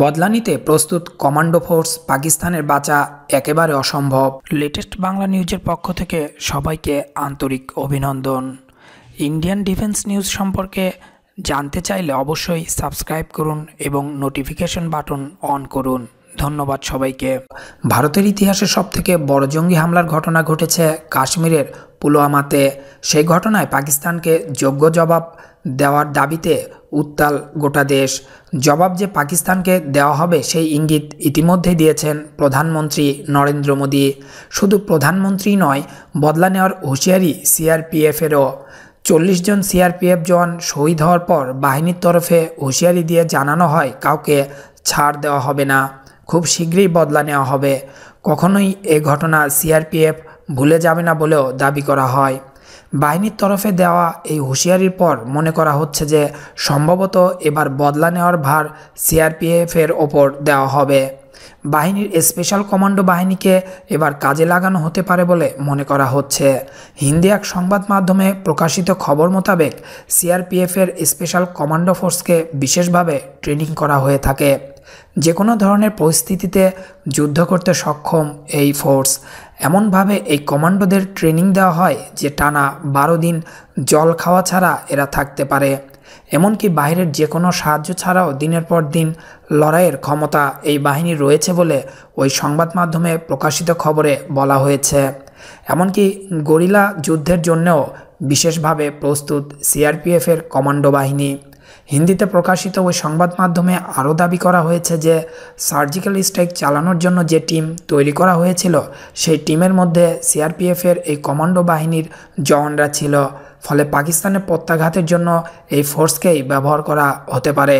বদলানিতে প্রস্তুত commando force পাকিস্তানের বাঁচা একেবারে অসম্ভব লেটেস্ট বাংলা নিউজের পক্ষ থেকে সবাইকে আন্তরিক অভিনন্দন ইন্ডিয়ান ডিফেন্স নিউজ সম্পর্কে জানতে চাইলে অবশ্যই সাবস্ক্রাইব করুন এবং নোটিফিকেশন বাটন অন করুন ধন্যবাদ সবাইকে ভারতের ইতিহাসে সবথেকে বড় জঙ্গি হামলার ঘটনা ঘটেছে কাশ্মীরের পুলওয়ামাতে সেই ঘটনায় পাকিস্তানকে যোগ্য জবাব দেওয়ার দাবিতে উত্তাল গোটা দেশ জবাব যে পাকিস্তানকে দেওয়া হবে সেই ইঙ্গিত ইতিমধ্যেই দিয়েছেন প্রধানমন্ত্রী নরেন্দ্র মোদী শুধু প্রধানমন্ত্রী নয় বদলা নেওয়ার হুঁশিয়ারি সিআরপিএফেরও চল্লিশ জন সিআরপিএফ জন শহীদ হওয়ার পর বাহিনীর তরফে হুঁশিয়ারি দিয়ে জানানো হয় কাউকে ছাড় দেওয়া হবে না খুব শীঘ্রই বদলা নেওয়া হবে কখনোই এ ঘটনা সিআরপিএফ ভুলে যাবে না বলেও দাবি করা হয় বাহিনীর তরফে দেওয়া এই হুঁশিয়ারির পর মনে করা হচ্ছে যে সম্ভবত এবার বদলা নেওয়ার ভার সিআরপিএফের ওপর দেওয়া হবে বাহিনীর স্পেশাল কমান্ডো বাহিনীকে এবার কাজে লাগানো হতে পারে বলে মনে করা হচ্ছে হিন্দি এক সংবাদ মাধ্যমে প্রকাশিত খবর মোতাবেক সিআরপিএফের স্পেশাল কমান্ডো ফোর্সকে বিশেষভাবে ট্রেনিং করা হয়ে থাকে যে কোনো ধরনের পরিস্থিতিতে যুদ্ধ করতে সক্ষম এই ফোর্স এমনভাবে এই কমান্ডোদের ট্রেনিং দেওয়া হয় যে টানা বারো দিন জল খাওয়া ছাড়া এরা থাকতে পারে এমনকি বাইরের যে কোনো সাহায্য ছাড়াও দিনের পর দিন লড়াইয়ের ক্ষমতা এই বাহিনী রয়েছে বলে ওই সংবাদ মাধ্যমে প্রকাশিত খবরে বলা হয়েছে এমনকি গরিলা যুদ্ধের জন্যও বিশেষভাবে প্রস্তুত সিআরপিএফের কমান্ডো বাহিনী হিন্দিতে প্রকাশিত ওই সংবাদ মাধ্যমে আরও দাবি করা হয়েছে যে সার্জিক্যাল স্ট্রাইক চালানোর জন্য যে টিম তৈরি করা হয়েছিল সেই টিমের মধ্যে সিআরপিএফের এই কমান্ডো বাহিনীর জওয়ানরা ছিল ফলে পাকিস্তানের প্রত্যাঘাতের জন্য এই ফোর্সকেই ব্যবহার করা হতে পারে